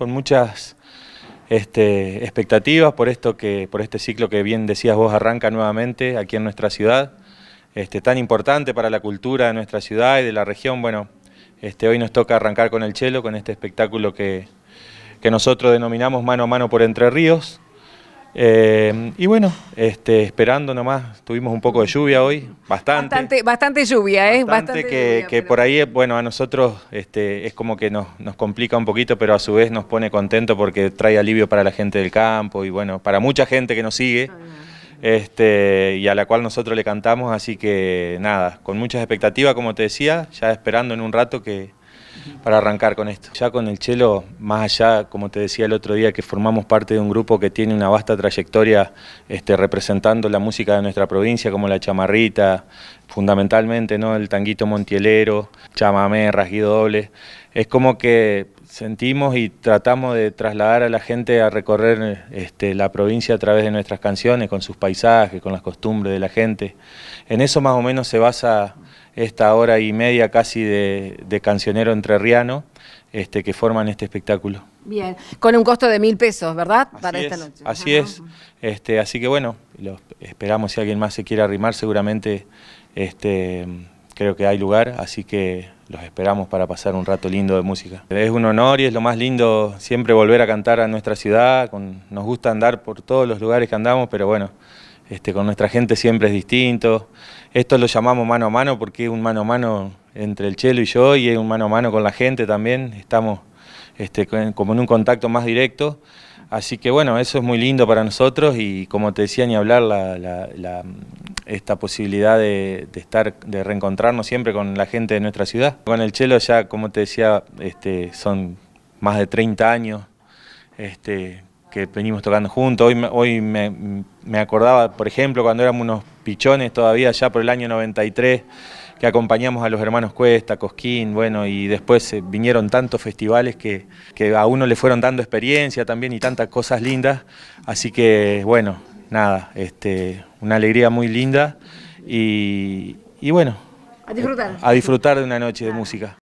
con muchas este, expectativas por esto que, por este ciclo que bien decías vos arranca nuevamente aquí en nuestra ciudad, este, tan importante para la cultura de nuestra ciudad y de la región. Bueno, este, hoy nos toca arrancar con el chelo, con este espectáculo que, que nosotros denominamos mano a mano por Entre Ríos. Eh, y bueno, este, esperando nomás, tuvimos un poco de lluvia hoy, bastante. Bastante, lluvia, ¿eh? Bastante, que, por ahí, bueno, a nosotros este, es como que nos, complica un poquito, pero a su vez nos pone contento porque trae alivio para la gente del campo y bueno, para mucha gente que nos sigue. Ah, este, y a la cual nosotros le cantamos, así que nada, con muchas expectativas, como te decía, ya esperando en un rato que, para arrancar con esto. Ya con el Chelo, más allá, como te decía el otro día, que formamos parte de un grupo que tiene una vasta trayectoria este, representando la música de nuestra provincia, como la chamarrita, fundamentalmente ¿no? el tanguito montielero, chamamé, rasguido doble. Es como que sentimos y tratamos de trasladar a la gente a recorrer este, la provincia a través de nuestras canciones, con sus paisajes, con las costumbres de la gente. En eso más o menos se basa esta hora y media casi de, de cancionero entrerriano este, que forman este espectáculo. Bien, con un costo de mil pesos, ¿verdad? Así Para es, esta noche. Así es. Este, así que bueno, los esperamos si alguien más se quiere arrimar, seguramente este, creo que hay lugar, así que los esperamos para pasar un rato lindo de música. Es un honor y es lo más lindo siempre volver a cantar a nuestra ciudad, nos gusta andar por todos los lugares que andamos, pero bueno, este, con nuestra gente siempre es distinto. Esto lo llamamos mano a mano porque es un mano a mano entre el Chelo y yo y es un mano a mano con la gente también. Estamos este, como en un contacto más directo. Así que bueno, eso es muy lindo para nosotros y como te decía, ni hablar la, esta posibilidad de, estar, de reencontrarnos siempre con la gente de nuestra ciudad. Con el Chelo ya, como te decía, este, son más de 30 años. Este, que venimos tocando juntos. Hoy, hoy me, me, acordaba, por ejemplo, cuando éramos unos pichones todavía, ya por el año 93, que acompañamos a los hermanos Cuesta, Cosquín, bueno, y después eh, vinieron tantos festivales que, que a uno le fueron dando experiencia también y tantas cosas lindas. Así que, bueno, nada, este, una alegría muy linda y, y bueno. A disfrutar. A disfrutar de una noche de música.